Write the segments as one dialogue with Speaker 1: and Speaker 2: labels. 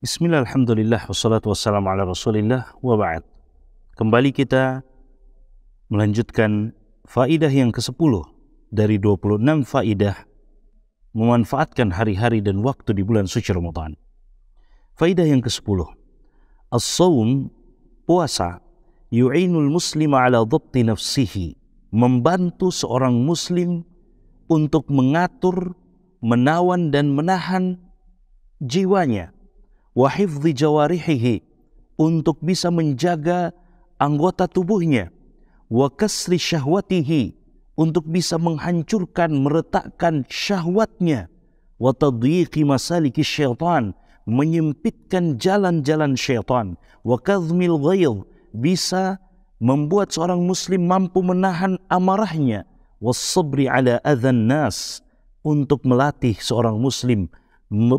Speaker 1: Bismillah, Alhamdulillah, wassalatu wassalamu ala rasulillah, wa ba'd. Kembali kita melanjutkan faidah yang ke-10 dari 26 faidah memanfaatkan hari-hari dan waktu di bulan suci Ramadan. Faidah yang ke-10. As-sawm, puasa, yu'inul muslima ala dhabti nafsihi, membantu seorang muslim untuk mengatur, menawan dan menahan jiwanya, wa hifdhi jawarihi untuk bisa menjaga anggota tubuhnya wa kasri syahwatihi untuk bisa menghancurkan meretakkan syahwatnya wa tadyiqi masaliki syaitan menyempitkan jalan-jalan syaitan wa kadhmil ghayl bisa membuat seorang muslim mampu menahan amarahnya wa sabri ala adhan nas untuk melatih seorang muslim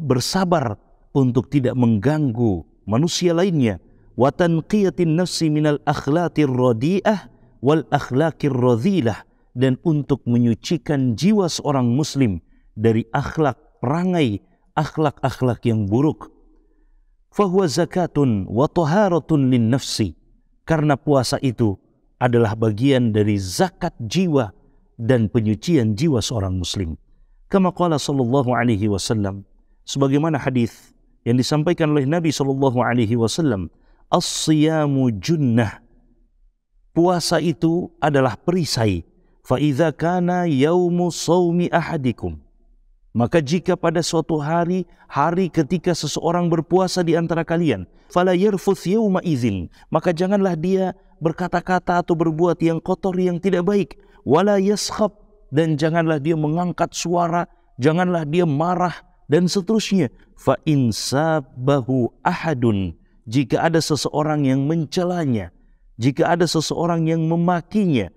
Speaker 1: bersabar untuk tidak mengganggu manusia lainnya wa tanqiyatin nafsi minal akhlatir radiah wal akhlaqir radhilah dan untuk menyucikan jiwa seorang muslim dari akhlak perangai akhlak-akhlak yang buruk fahuwa zakatun wa taharatun lin nafsi karena puasa itu adalah bagian dari zakat jiwa dan penyucian jiwa seorang muslim kama qala sallallahu alaihi wasallam sebagaimana hadis yang disampaikan oleh Nabi sallallahu alaihi wasallam, "As-siyamu junnah." Puasa itu adalah perisai. Fa idza kana yaumu sawmi ahadikum. Maka jika pada suatu hari, hari ketika seseorang berpuasa di antara kalian, fala yarfuth yauma idzin, maka janganlah dia berkata-kata atau berbuat yang kotor yang tidak baik, wala yaskhab dan janganlah dia mengangkat suara, janganlah dia marah dan seterusnya fa insabahu ahadun jika ada seseorang yang mencelanya jika ada seseorang yang memakinya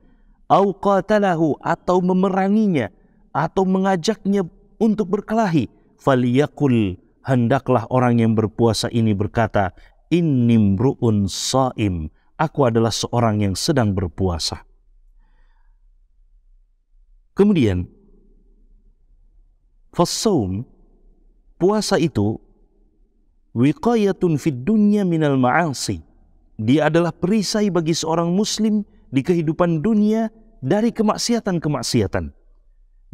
Speaker 1: au qatalahu atau memeranginya atau mengajaknya untuk berkelahi falyakul hendaklah orang yang berpuasa ini berkata innimruun saim aku adalah seorang yang sedang berpuasa kemudian fasawm puasa itu wiqayatun fid dunya minal ma'asi. Dia adalah perisai bagi seorang muslim di kehidupan dunia dari kemaksiatan-kemaksiatan.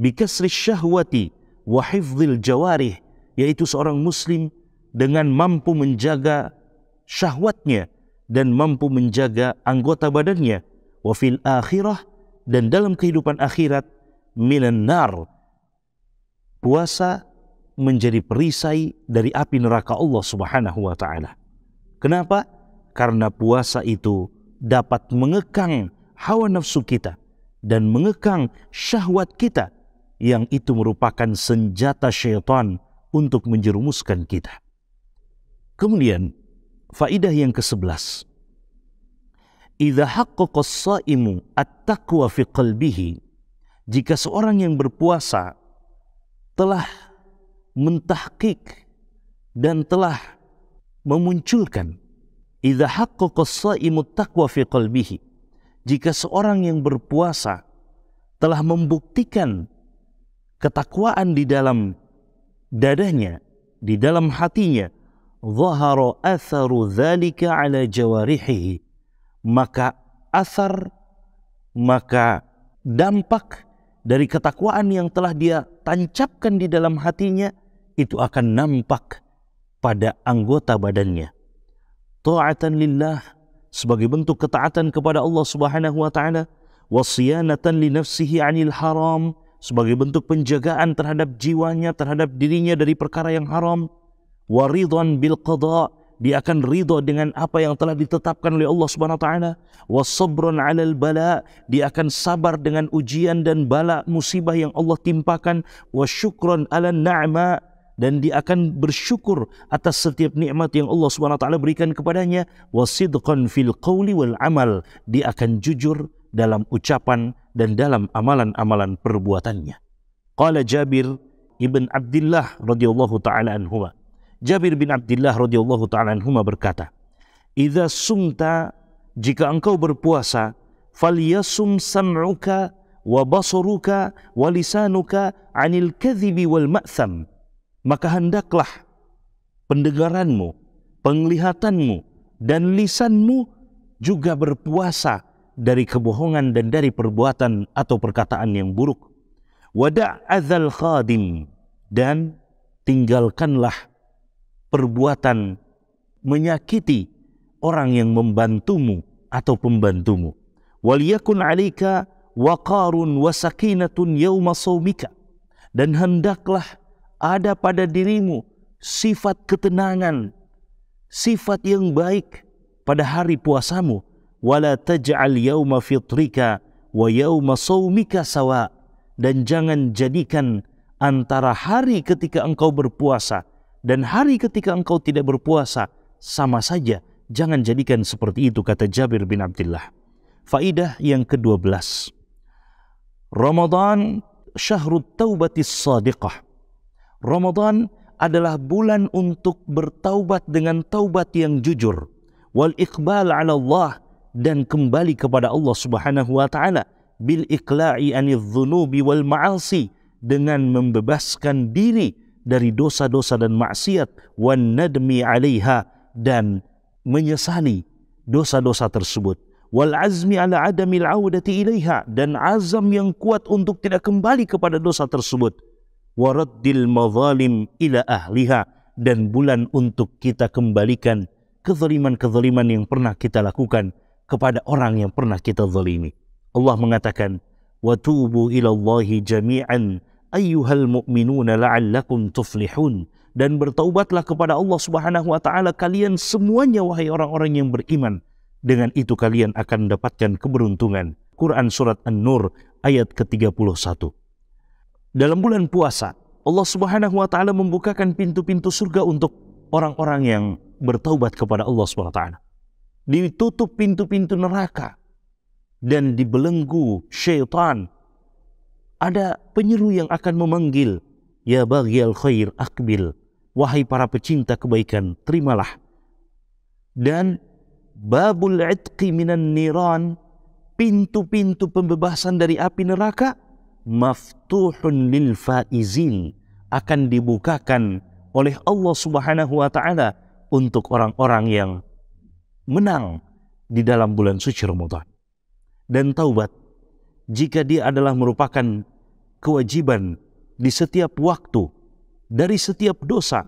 Speaker 1: Bikasri syahwati wa hifdhil jawarih, yaitu seorang muslim dengan mampu menjaga syahwatnya dan mampu menjaga anggota badannya wa fil akhirah dan dalam kehidupan akhirat minan nar puasa menjadi perisai dari api neraka Allah Subhanahu wa taala. Kenapa? Karena puasa itu dapat mengekang hawa nafsu kita dan mengekang syahwat kita yang itu merupakan senjata syaitan untuk menjerumuskan kita. Kemudian, faidah yang ke-11. Idza haqqaqa as-sa'imu at-taqwa fi qalbihi. Jika seorang yang berpuasa telah Mentahkik dan telah memunculkan idza haqqaqa as-sa'imu taqwa fi qalbihi jika seorang yang berpuasa telah membuktikan ketakwaan di dalam dadahnya di dalam hatinya zahara atharu dhalika ala jawarihi maka asar maka dampak dari ketakwaan yang telah dia tancapkan di dalam hatinya itu akan nampak pada anggota badannya. Ta'atan lillah sebagai bentuk ketaatan kepada Allah Subhanahu wa taala wa siyanatan li nafsihi 'anil haram sebagai bentuk penjagaan terhadap jiwanya terhadap dirinya dari perkara yang haram wa ridwan bil qada dia akan ridha dengan apa yang telah ditetapkan oleh Allah Subhanahu wa taala wa sabran 'alal bala dia akan sabar dengan ujian dan bala musibah yang Allah timpakan wa syukran 'alan ni'ma dan dia akan bersyukur atas setiap nikmat yang Allah SWT berikan kepadanya wasidqan fil qawli wal amal dia akan jujur dalam ucapan dan dalam amalan-amalan perbuatannya qala jabir ibn abdillah radhiyallahu taala anhu jabir bin abdillah radhiyallahu taala anhu berkata idza sumta jika engkau berpuasa fal yasum sam'uka wa basaruka wa lisanuka 'anil kadhibi wal ma'tham maka hendaklah pendengaranmu, penglihatanmu, dan lisanmu juga berpuasa dari kebohongan dan dari perbuatan atau perkataan yang buruk. Wada' azal khadim dan tinggalkanlah perbuatan menyakiti orang yang membantumu atau pembantumu. Waliyakun alika waqarun wasakinatun yawma sawmika. Dan hendaklah ada pada dirimu sifat ketenangan, sifat yang baik pada hari puasamu. Wala taj'al yawma fitrika wa yawma sawmika sawa. Dan jangan jadikan antara hari ketika engkau berpuasa dan hari ketika engkau tidak berpuasa sama saja. Jangan jadikan seperti itu kata Jabir bin Abdullah. Faidah yang ke-12. Ramadhan syahrul taubatis sadiqah. Ramadan adalah bulan untuk bertaubat dengan taubat yang jujur wal iqbal ala Allah dan kembali kepada Allah Subhanahu wa taala bil iqla'i anidh dhunubi wal ma'asi dengan membebaskan diri dari dosa-dosa dan maksiat wan nadmi 'alaiha dan menyesali dosa-dosa tersebut wal azmi ala adamil 'audati ilaiha dan azam yang kuat untuk tidak kembali kepada dosa tersebut waraddil mazalim ila ahliha dan bulan untuk kita kembalikan kezaliman-kezaliman yang pernah kita lakukan kepada orang yang pernah kita zalimi. Allah mengatakan, "Watubu ila Allahi jami'an ayyuhal mu'minuna la'allakum tuflihun." Dan bertaubatlah kepada Allah Subhanahu wa taala kalian semuanya wahai orang-orang yang beriman. Dengan itu kalian akan mendapatkan keberuntungan. Quran surat An-Nur ayat ke-31 dalam bulan puasa Allah Subhanahu wa taala membukakan pintu-pintu surga untuk orang-orang yang bertaubat kepada Allah Subhanahu wa taala. Ditutup pintu-pintu neraka dan dibelenggu syaitan. Ada penyeru yang akan memanggil, "Ya baghial khair akbil." Wahai para pecinta kebaikan, terimalah. Dan babul itqi minan niran, pintu-pintu pembebasan dari api neraka maftuhun lil faizin akan dibukakan oleh Allah Subhanahu wa taala untuk orang-orang yang menang di dalam bulan suci Ramadan dan taubat jika dia adalah merupakan kewajiban di setiap waktu dari setiap dosa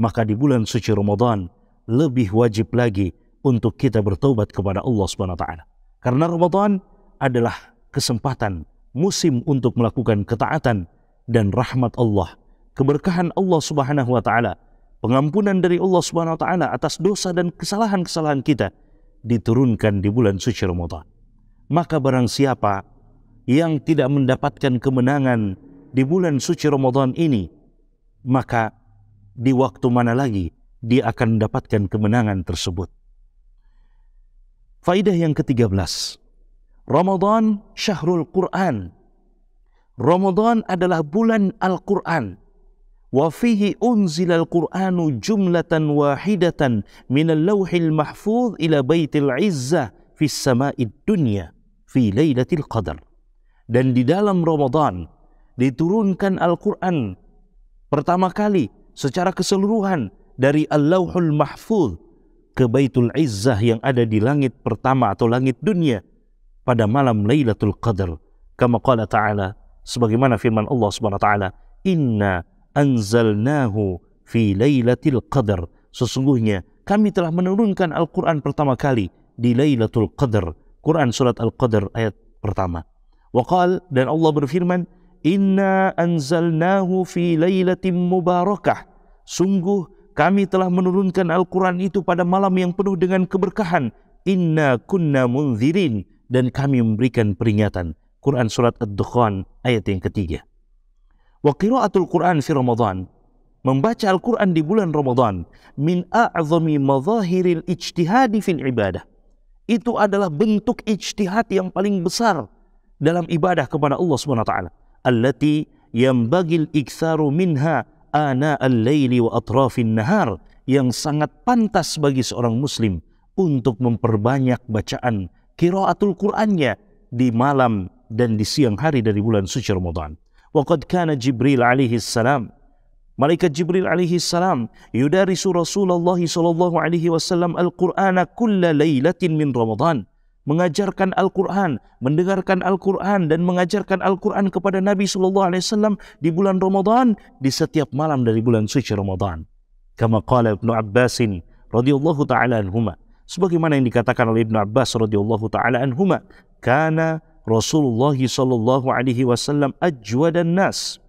Speaker 1: maka di bulan suci Ramadan lebih wajib lagi untuk kita bertaubat kepada Allah Subhanahu wa taala karena Ramadan adalah kesempatan musim untuk melakukan ketaatan dan rahmat Allah, keberkahan Allah Subhanahu wa taala, pengampunan dari Allah Subhanahu wa taala atas dosa dan kesalahan-kesalahan kita diturunkan di bulan suci Ramadan. Maka barang siapa yang tidak mendapatkan kemenangan di bulan suci Ramadan ini, maka di waktu mana lagi dia akan mendapatkan kemenangan tersebut. Faidah yang ke-13, Ramadan syahrul Quran. Ramadan adalah bulan Al-Quran. Wa fihi Al Quranu jumlatan wahidatan min al-lawhil mahfuz ila baitil izzah fi samaid dunya fi lailatul qadar. Dan di dalam Ramadan diturunkan Al-Quran pertama kali secara keseluruhan dari al-lawhul mahfuz ke baitul izzah yang ada di langit pertama atau langit dunia pada malam Lailatul Qadar. Kama qala ta'ala sebagaimana firman Allah Subhanahu wa ta'ala, "Inna anzalnahu fi Lailatul Qadar." Sesungguhnya kami telah menurunkan Al-Qur'an pertama kali di Lailatul Qadar. Quran surat Al-Qadar ayat pertama. Waqal dan Allah berfirman, "Inna anzalnahu fi lailatin mubarakah." Sungguh kami telah menurunkan Al-Quran itu pada malam yang penuh dengan keberkahan. Inna kunna munzirin dan kami memberikan peringatan. Quran Surat Ad-Dukhan ayat yang ketiga. Wa qiraatul Quran fi Ramadhan Membaca Al-Quran di bulan Ramadhan Min a'zami mazahiril ijtihadi fil ibadah. Itu adalah bentuk ijtihad yang paling besar dalam ibadah kepada Allah SWT. Allati yambagil iksaru minha ana al-layli wa atrafin nahar. Yang sangat pantas bagi seorang Muslim untuk memperbanyak bacaan qiraatul Qur'annya di malam dan di siang hari dari bulan suci Ramadan. Waqad kana Jibril alaihi salam Malaikat Jibril alaihi salam yudarisu Rasulullah sallallahu alaihi wasallam Al-Qur'ana kulla lailatin min Ramadan mengajarkan Al-Qur'an, mendengarkan Al-Qur'an dan mengajarkan Al-Qur'an kepada Nabi sallallahu alaihi wasallam di bulan Ramadan di setiap malam dari bulan suci Ramadan. Kama qala Ibnu Abbas radhiyallahu ta'ala anhuma sebagaimana yang dikatakan oleh Ibn Abbas radhiyallahu taala anhuma kana Rasulullah sallallahu alaihi wasallam ajwadan nas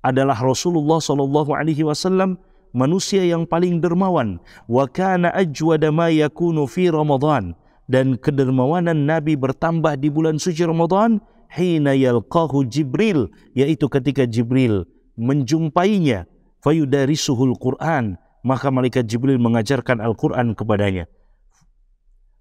Speaker 1: adalah Rasulullah sallallahu alaihi wasallam manusia yang paling dermawan wa kana ajwada ma yakunu fi ramadan dan kedermawanan nabi bertambah di bulan suci ramadan hina yalqahu jibril yaitu ketika jibril menjumpainya fayudarisuhul quran maka malaikat jibril mengajarkan al-quran kepadanya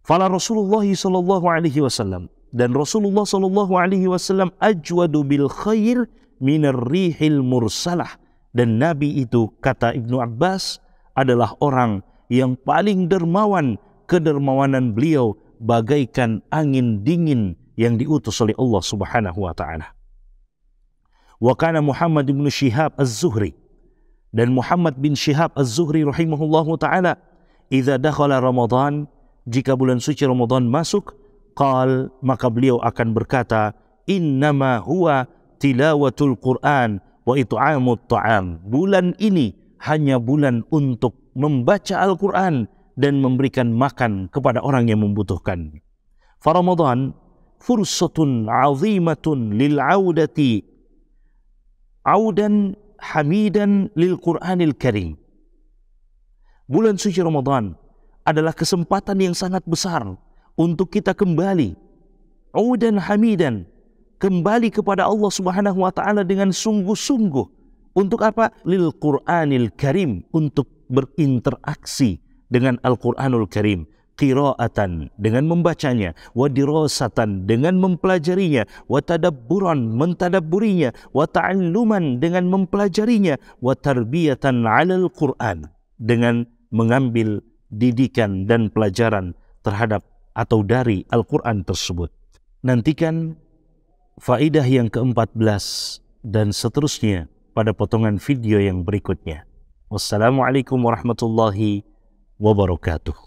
Speaker 1: Fala Rasulullah sallallahu alaihi wasallam dan Rasulullah sallallahu alaihi wasallam ajwadu bil khair min rihil mursalah dan nabi itu kata Ibnu Abbas adalah orang yang paling dermawan kedermawanan beliau bagaikan angin dingin yang diutus oleh Allah Subhanahu wa taala. Wa kana Muhammad bin Shihab Az-Zuhri dan Muhammad bin Shihab Az-Zuhri rahimahullahu taala idza dakhala Ramadan jika bulan suci Ramadan masuk, qal maka beliau akan berkata, innama huwa tilawatul Quran wa it'amut ta'am. Bulan ini hanya bulan untuk membaca Al-Quran dan memberikan makan kepada orang yang membutuhkan. Ramadan fursatun azimatun lil audati audan hamidan lil Quranil Karim. Bulan suci Ramadan adalah kesempatan yang sangat besar untuk kita kembali udan hamidan kembali kepada Allah Subhanahu wa taala dengan sungguh-sungguh untuk apa lil Qur'anil Karim untuk berinteraksi dengan Al-Qur'anul Karim qiraatan dengan membacanya wa dirasatan dengan mempelajarinya wa tadabburan mentadabburinya wa ta'alluman dengan mempelajarinya wa tarbiyatan 'alal Qur'an dengan mengambil didikan dan pelajaran terhadap atau dari Al-Quran tersebut. Nantikan faidah yang ke-14 dan seterusnya pada potongan video yang berikutnya. Wassalamualaikum warahmatullahi wabarakatuh.